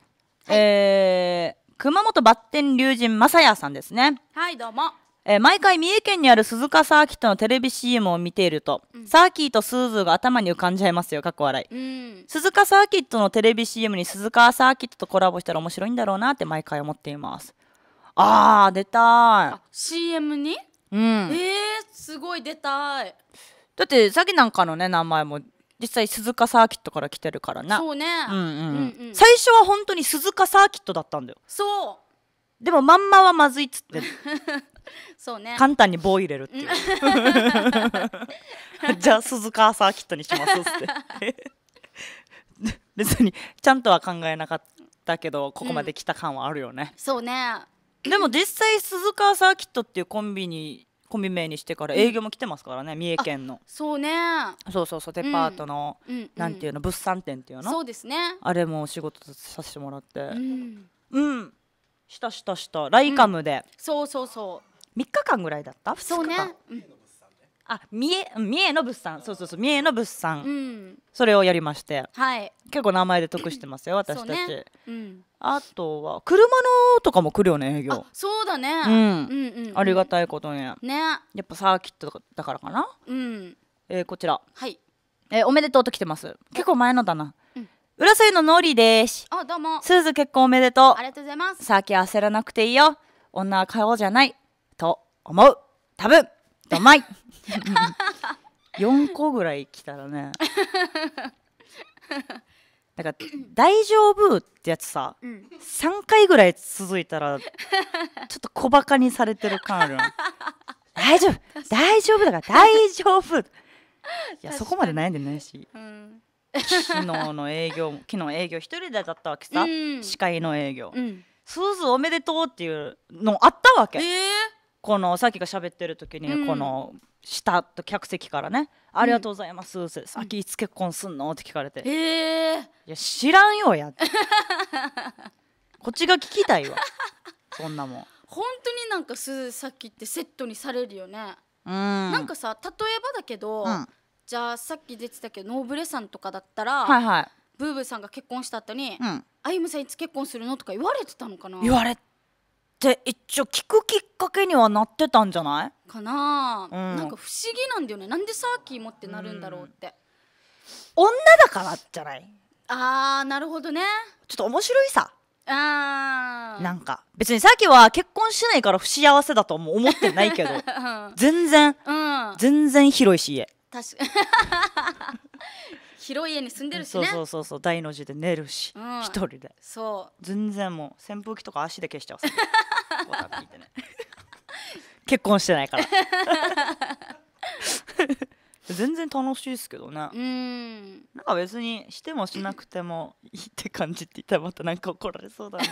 はい、えー、熊本バッテン龍神正也さんですねはいどうもえー、毎回三重県にある鈴鹿サーキットのテレビ CM を見ていると、うん、サーキーとスーズーが頭に浮かんじゃいますよかっこ笑い、うん、鈴鹿サーキットのテレビ CM に鈴鹿サーキットとコラボしたら面白いんだろうなって毎回思っていますあー出たい CM にうんえー、すごい出たいだってさっきなんかのね名前も実際鈴鹿サーキットから来てるからな。そうね、うんうんうんうん、最初は本当に鈴鹿サーキットだったんだよそうでもまんまはまずいっつって (laughs) そうね簡単に棒入れるっていう (laughs) じゃあ鈴鹿サーキットにしますって (laughs) 別にちゃんとは考えなかったけどここまで来た感はあるよね、うん、そうねでも実際鈴川サーキットっていうコンビにコンビ名にしてから営業も来てますからね、うん、三重県のそうねそうそうそうデパートの、うん、なんていうの物産展っていうのそうですねあれも仕事させてもらってうん、したしたしたライカムで、そうそうそう3日間ぐらいだったそうね、うん、あ三重三重の物産そうそうそう三重の物産、うん、それをやりまして、はい、結構名前で得してますよ私たち、ねうん、あとは車のとかも来るよね営業そうだね、うん、うんうん、うん、ありがたいことにねやっぱサーキットだからかな、うんえー、こちら、はいえー、おめでとうと来てます結構前のだな浦添ののりですあどうもすず結婚おめでとうありがとうございますさっき焦らなくていいよ女は顔じゃないと思う多分ドマイ4個ぐらい来たらねだから「大丈夫」ってやつさ、うん、3回ぐらい続いたらちょっと小バカにされてる感ある大丈夫大丈夫だから大丈夫いやそこまで悩んでないし、うん、昨日の営業も昨日営業一人でだったわけさ、うん、司会の営業、すずおめでとうっていうのあったわけ、えー、このさっきが喋ってる時に、うん、この下と客席からね「ありがとうございます」って「先いつ結婚すんの?」って聞かれて「えー、いや知らんよや」って (laughs) こっちが聞きたいわ (laughs) そんなもん本当になんかすさっきってセットにされるよねうんなんかさ例えばだけど、うん、じゃあさっき出てたけどノーブレさんとかだったら、はいはい、ブーブーさんが結婚した後に「うん、あゆむさんいつ結婚するの?」とか言われてたのかな言われって一応聞くきっかけにはなってたんじゃないかな、うん、なんか不思議なんだよねなんでサーキー持ってなるんだろうって、うん、女だからじゃないあーなるほどねちょっと面白いさあなんか別にサーキーは結婚しないから不幸せだとも思ってないけど、(laughs) うん、全然、うん、全然広いし家確か (laughs) 広い家に住んでるしねそうそうそう大の字で寝るし、うん、一人でそう全然もう扇風機とか足で消しちゃうね、結婚してないから全然楽しいですけどねうんなんか別にしてもしなくてもいいって感じって言ったらまたなんか怒られそうだな、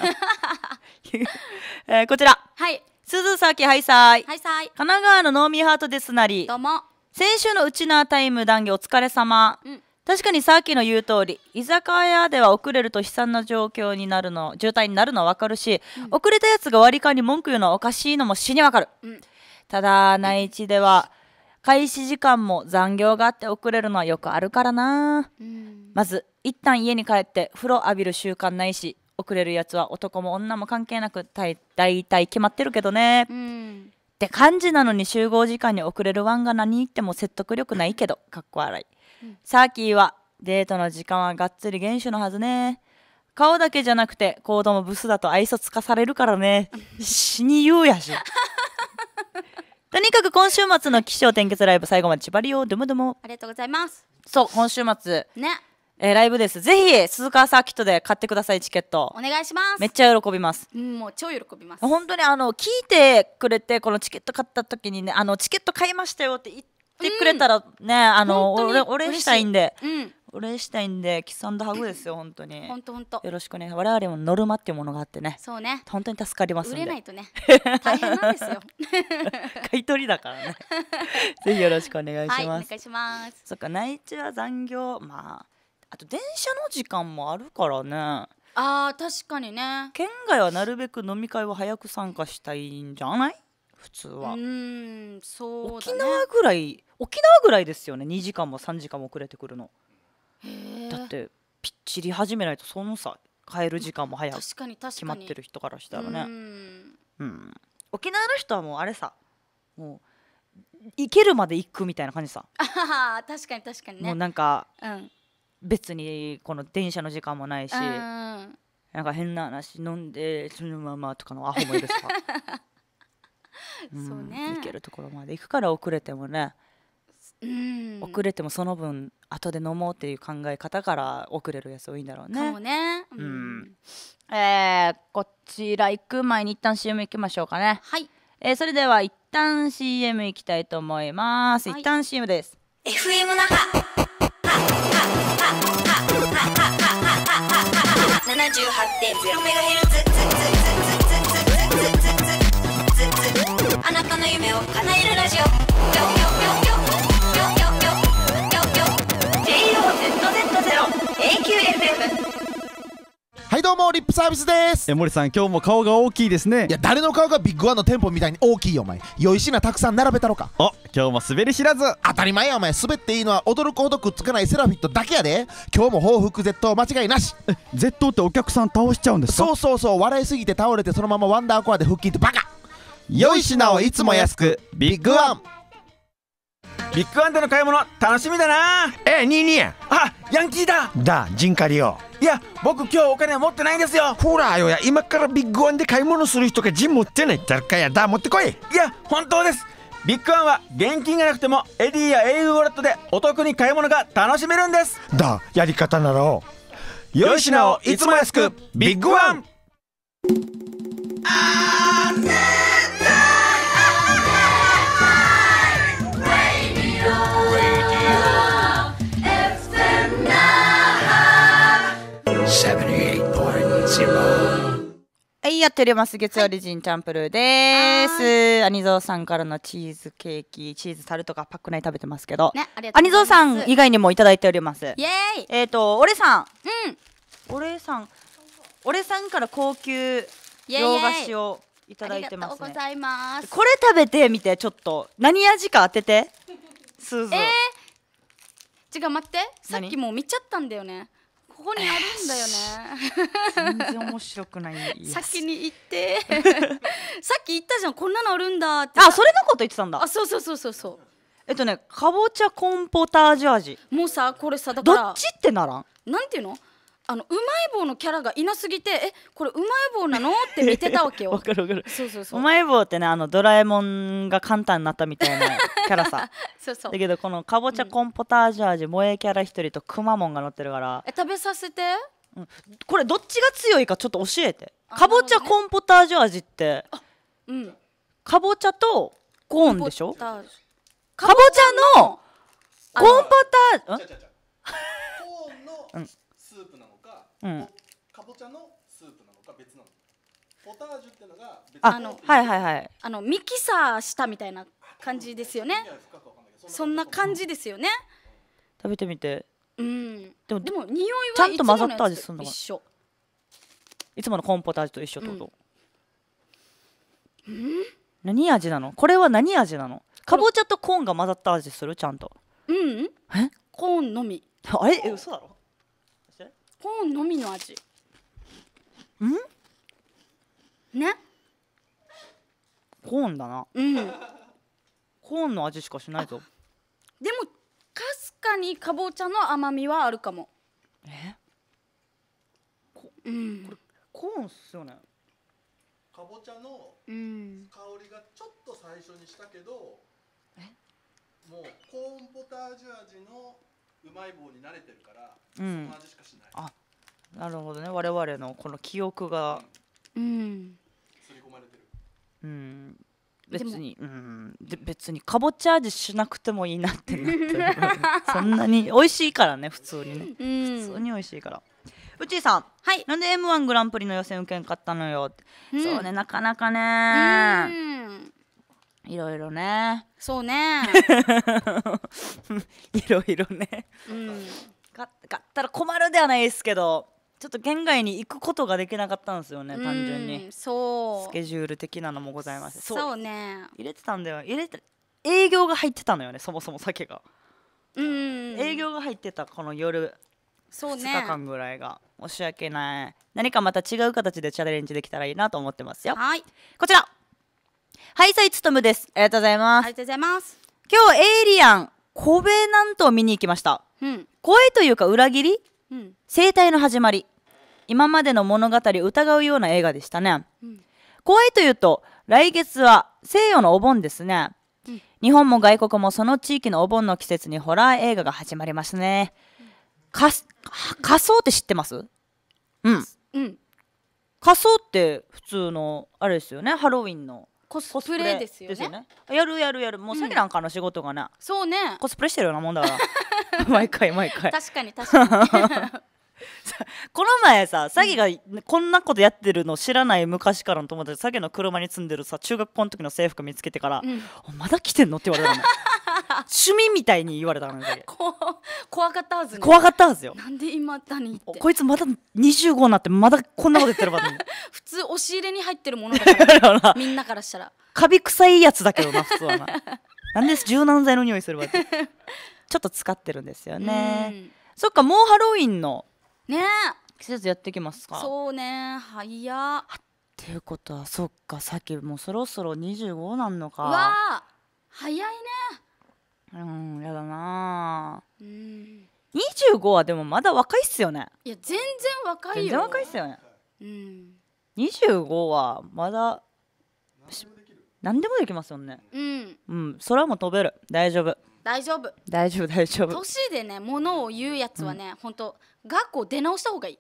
えー、こちらはい鈴崎ハイサイハイサイ神奈川のノーミーハートですなりどうも先週のウチナータイム談義お疲れ様、うん確かにさっきの言う通り居酒屋では遅れると悲惨な状況になるの渋滞になるのは分かるし、うん、遅れたやつが割り勘に文句言うのはおかしいのも死に分かる、うん、ただ内地では開始時間も残業があって遅れるのはよくあるからな、うん、まず一旦家に帰って風呂浴びる習慣ないし遅れるやつは男も女も関係なく大体決まってるけどね、って感じなのに集合時間に遅れるワンが何言っても説得力ないけどかっこ笑いサーキーはデートの時間はがっつり厳守のはずね顔だけじゃなくて行動もブスだと愛想つかされるからね死に言うやし (laughs) とにかく今週末の気象転結ライブ最後まで千縛りをどもどもありがとうございますそう今週末ねえー、ライブですぜひ鈴川サーキットで買ってくださいチケットお願いしますめっちゃ喜びますうんもう超喜びます本当にあの聞いてくれてこのチケット買った時にねあのチケット買いましたよって言っててくれたらね、あのおお俺したいんで。うんおしたいんでキスハグですよ本当に本当本当よろしくね我々もノルマっていうものがあってねそうね本当に助かります売れないとね大変なんですよ (laughs) 買い取りだからね (laughs) ぜひよろしくお願いします、はい、お願いしますそっか内地は残業まああと電車の時間もあるからねあー確かにね県外はなるべく飲み会は早く参加したいんじゃない普通はうんそう、ね、沖縄ぐらい沖縄ぐらいですよね2時間も3時間も遅れてくるのだってぴっちり始めないとそのさ帰る時間も早く決まってる人からしたらねうん沖縄の人はもうあれさもう行けるまで行くみたいな感じさあ (laughs) 確かに確かにねもうなんか、うん、別にこの電車の時間もないし、うん、なんか変な話飲んでそのままとかのアホもいるしさ (laughs) そうね行けるところまで行くから遅れてもね、うん、遅れてもその分後で飲もうっていう考え方から遅れるやつ多いんだろうね。かもね、うん、うん、えー、こちら行く前に一旦 CM 行きましょうかね。はい、えー、それでは一旦 CM 行きたいと思います。はい、一旦 CM です。FM 那覇78.0メガヘルツ。の夢を叶えるラジオ JOZZ0AQFM はいどうもリップサービスですえ森さん今日も顔が大きいですねいや誰の顔がビッグワンの店舗みたいに大きいよお前よいしなたくさん並べたろかお今日も滑り知らず当たり前やお前滑っていいのは驚くほどくっつかないセラフィットだけやで今日も報復 Z 間違いなしえ Z ってお客さん倒しちゃうんですかそうそうそう笑いすぎて倒れてそのままワンダーコアで腹筋ってバカ良い品をいつも安くビッグワンビッグワンでの買い物楽しみだなえニーニーあヤンキーだだジンカリオいや僕今日お金持ってないんですよほらよや今からビッグワンで買い物する人がジン持ってない誰かやだ持ってこいいや本当ですビッグワンは現金がなくてもエディやエイウォレットでお得に買い物が楽しめるんですだやり方なろう良い品をいつも安くビッグワンあーねーちは。はい、やっております。月曜日人チャンプルーです。アニゾ蔵さんからのチーズケーキ、チーズタルトがパック内食べてますけど。ね、アニゾ蔵さん以外にもいただいております。イエーイえっ、ー、と、俺さん。うん。俺さん。俺さんから高級洋菓子をいただいてます、ね、ますこれ食べてみて、ちょっと。何味か当てて。スーズ。えー、違う、待って。さっきもう見ちゃったんだよね。ここにあるんだよね全然面白くない先に行って (laughs) さっき言ったじゃんこんなのあるんだってあそれのこと言ってたんだあそうそうそうそうそうえっとねかぼちゃコンポタージュ味もうさこれさだからどっちってならんなんていうのあのうまい棒のキャラがいなすぎてえこれうまい棒なのって見てたわけよ (laughs) わかるわかるそうそうそううまい棒ってねあのドラえもんが簡単になったみたいな (laughs) キャラさそうそうだけどこのかぼちゃコンポタージュ味、萌えキャラ一人とくまモンが乗ってるからえ食べさせて、うん、これどっちが強いかちょっと教えてかぼちゃコンポタージュ味って、うん、かぼちゃとコーンでしょかぼちゃのコンポタージュコーンの、うんうんかぼちゃのスープなのか別なのポタージュっていうのが別あのはいはいはいあのミキサーしたみたいな感じですよねそんな感じですよね、食べてみてうんでもでも匂いはちゃんと混ざった味するのが一緒いつものコーンポタージュと一緒ってこと、うん、何味なのこれは何味なのかぼちゃとコーンが混ざった味するちゃんとうんえコーンのみあれえ嘘だろコーンのみの味んねコーンだなうんコーンの味しかしないぞでもかすかにかぼちゃの甘みはあるかもえこ,、うん、これコーンっすよねかぼちゃの香りがちょっと最初にしたけど、うん、もうコーンポタージュ味のうまい棒に慣れてるから、うん、その味しかしないあなるほどね我々のこの記憶がうんうん別にうんで別にかぼちゃ味しなくてもいいなってなってそんなに美味しいからね普通にね、うん、普通に美味しいからうちさん、はい、なんで m 1グランプリの予選受けんかったのよって、うん、そうねなかなかねいろいろねそうね (laughs) いろいろね、うん、かったら困るではないですけどちょっと県外に行くことができなかったんですよね単純にそうスケジュール的なのもございますそうね入れてたんだよ入れて営業が入ってたのよねそもそも酒がうん営業が入ってたこの夜そうね2日間ぐらいが申し訳ない何かまた違う形でチャレンジできたらいいなと思ってますよはいこちらハイサイツトムですありがとうございますありがとうございます今日エイリアンコベなんと見に行きました、うん、声というか裏切り、うん、生態の始まり今までの物語を疑うような映画でしたね、うん、怖いというと来月は西洋のお盆ですね、うん、日本も外国もその地域のお盆の季節にホラー映画が始まりますね、うん、か仮想って知ってますうん、うん、仮装って普通のあれですよねハロウィンのコスプレですよね、ね、やるやるやるもうさきなんかの仕事がね、うん、そうねコスプレしてるようなもんだから (laughs) 毎回毎回確かに確かにこの前さ詐欺がこんなことやってるの知らない昔からの友達詐欺の車に積んでるさ中学校の時の制服見つけてから「うんまだ来てんの?」って言われたの (laughs) 趣味みたいに言われたのよ (laughs) 怖かったはずね怖かったはずよなんで今何ってこいつまだ25になってまだこんなこと言ってるわ (laughs) 普通押し入れに入ってるものだからみんなからしたらカビ臭いやつだけどな普通はななんです柔軟剤の匂いするわっちょっと使ってるんですよねそっかもうハロウィンのね季節やってきますかそうね早っていうことはそっかさっきもうそろそろ25なんのかわあ早いねうんやだなうん25はでもまだ若いっすよねいや全然若いよ全然若いっすよねうん25はまだ何でもできますよねうん、うん、空も飛べる大丈夫大丈夫大丈夫大丈夫年でねものを言うやつはね、うん、ほんと学校出直した方がいい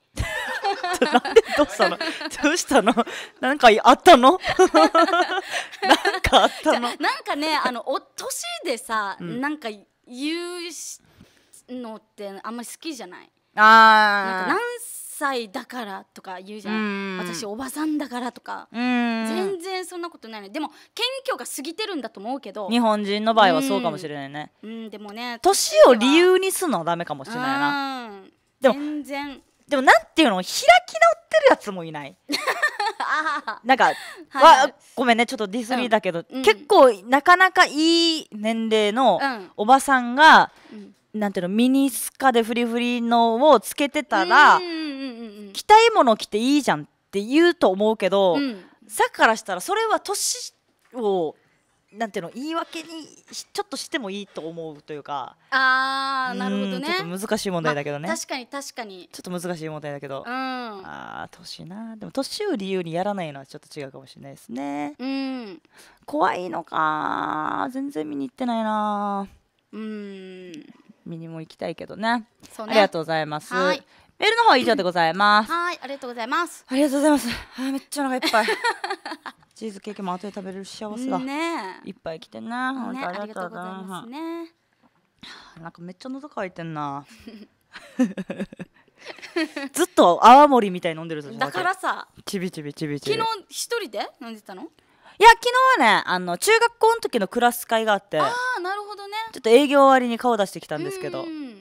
なんでどうしたのどうしたのなんかあったの (laughs) なんかあったのなんかねあのお年でさ、うん、なんか言うのってあんまり好きじゃないあなんか何歳だからとか言うじゃん私おばさんだからとか全然そんなことない、ね、でも謙虚が過ぎてるんだと思うけど日本人の場合はそうかもしれないねうんでもね年を理由にすんのはダメかもしれないなでも全然でもなんていうの開き直ってるやつもいない (laughs) なんか、はい、ごめんねちょっとディスーだけど、うん、結構なかなかいい年齢のおばさんが、うん、なんていうのミニスカでフリフリのをつけてたら、着たいもの着ていいじゃんって言うと思うけど、うん、さっきからしたらそれは年をなんていうの言い訳にちょっとしてもいいと思うというかああなるほどねちょっと難しい問題だけどね、ま確かに確かにちょっと難しい問題だけど、うん、ああ年なでも年を理由にやらないのはちょっと違うかもしれないですねうん怖いのか全然見に行ってないなうん見にも行きたいけどね、ね、ありがとうございます、メールの方は以上でございます。はい、ありがとうございます。ありがとうございます。あめっちゃお腹いっぱい。(laughs) チーズケーキも後で食べれる幸せだ。ねいっぱい来てんな、本ね、ありがとうございますね。(laughs) なんかめっちゃ喉乾いてんな。(laughs) ずっと泡盛みたい飲んでるぞ。だからさ、ちびちびちびちび。昨日一人で飲んでたの？いや昨日はねあの中学校の時のクラス会があってああ、なるほどね。ちょっと営業終わりに顔出してきたんですけどううん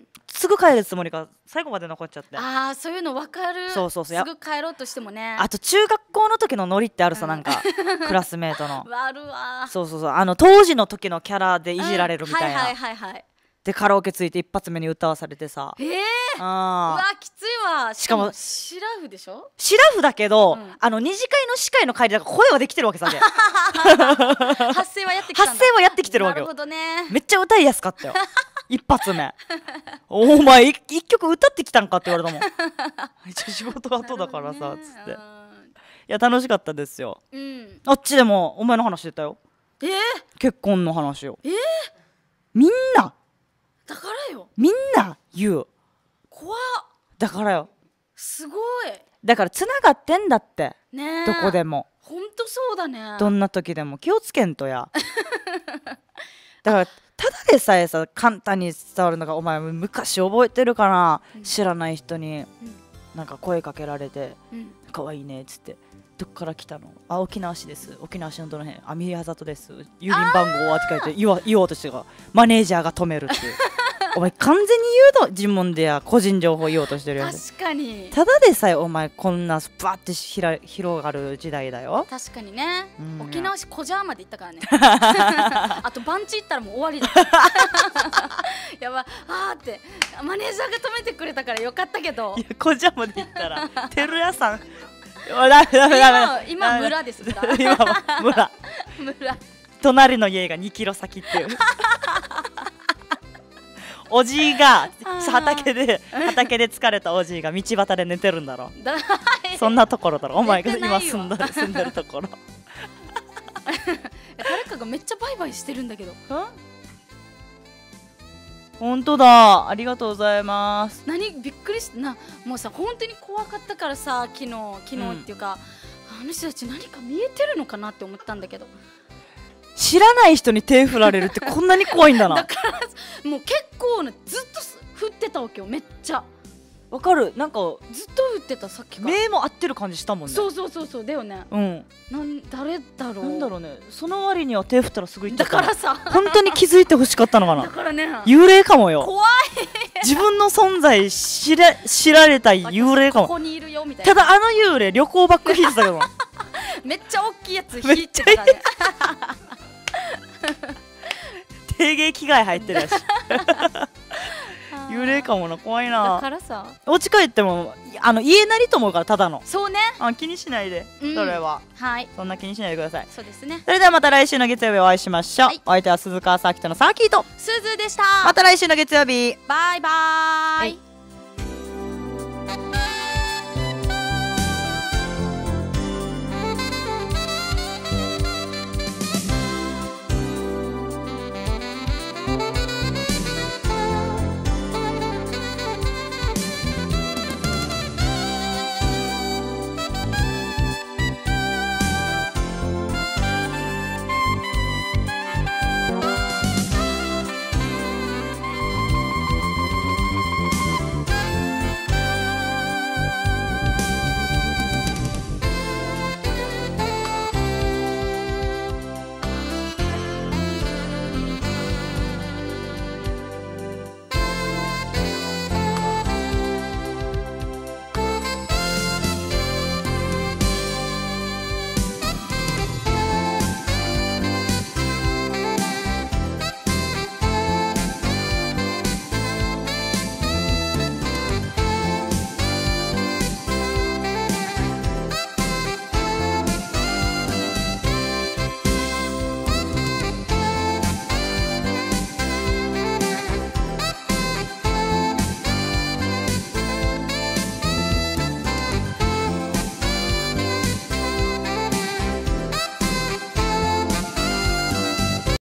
すぐ帰るつもりが最後まで残っちゃってああそういうの分かるそうそうそうすぐ帰ろうとしてもねあと中学校の時のノリってあるさ、うん、なんか (laughs) クラスメートのあわそうそうそうあの当時の時のキャラでいじられるみたいな、うん、はいはいはいはいでカラオケついて一発目に歌わされてさええー、うわきついわしかもシラフでしょシラフだけど、うん、あの二次会の司会の帰りだから声はできてるわけさで (laughs) 発声はやってきた発声はやってきてるわけよなるほどねめっちゃ歌いやすかったよ一発目お前一曲歌ってきたんかって言われたもん (laughs) 一応仕事後だからさ、ね、つっていや楽しかったですよ、うん、あっちでもお前の話出たよえー、結婚の話をえー、みんなだからよみんな言う怖だからよすごいだからつながってんだってねどこでもほんとそうだねどんな時でも気をつけんとや (laughs) だからただでさえさ簡単に伝わるのがお前昔覚えてるかな、うん、知らない人に、うん、なんか声かけられて「かわいいね」っつって「どっから来たのあ沖縄市です沖縄市のどの辺あみやです郵便番号は」って書いて言言おうとしてがマネージャーが止めるっていうお前完全に言うの尋問では個人情報言おうとしてるや確かにただでさえお前こんなバってひら広がる時代だよ確かにね、うん、沖縄市小ジャーまで行ったからね (laughs) あとバンチ行ったらもう終わりだ (laughs) やばあーってマネージャーが止めてくれたからよかったけどいや小ジャーまで行ったらてるやさん今今村ですか今村 (laughs) 村隣の家が2キロ先っていうおじいが畑で畑で疲れたおじいが道端で寝てるんだろそんなところだろお前が今住んだ住んでるところ (laughs) 誰かがめっちゃバイバイしてるんだけど (laughs) 本当だありがとうございます何びっくりしたなもうさ本当に怖かったからさ昨日昨日っていうか、うん、あの人たち何か見えてるのかなって思ったんだけど知らない人に手振られるってこんなに怖いんだな (laughs) だからもう結構ねずっと振ってたわけよめっちゃわかるなんかずっと振ってたさっきから目も合ってる感じしたもんねそうそうそうそうだよねうんなん誰だろうなんだろうねその割には手振ったらすぐ行っちゃっただからさ本当に気づいてほしかったのかなだからね幽霊かもよ怖い自分の存在知ら知られた幽霊かもここにいるよみたいなただあの幽霊旅行バックヒーズだけどめっちゃ大きいやつ引いてたね定芸着替え入ってるし (laughs) 幽霊かもな怖いなだからさお家帰ってもあの家なりと思うからただのそうねあ気にしないで、うん、それははいそんな気にしないでくださいそうですねそれではまた来週の月曜日お会いしましょう、はい、お相手は鈴川サーキットのサーキット鈴でしたまた来週の月曜日バイバイ、はい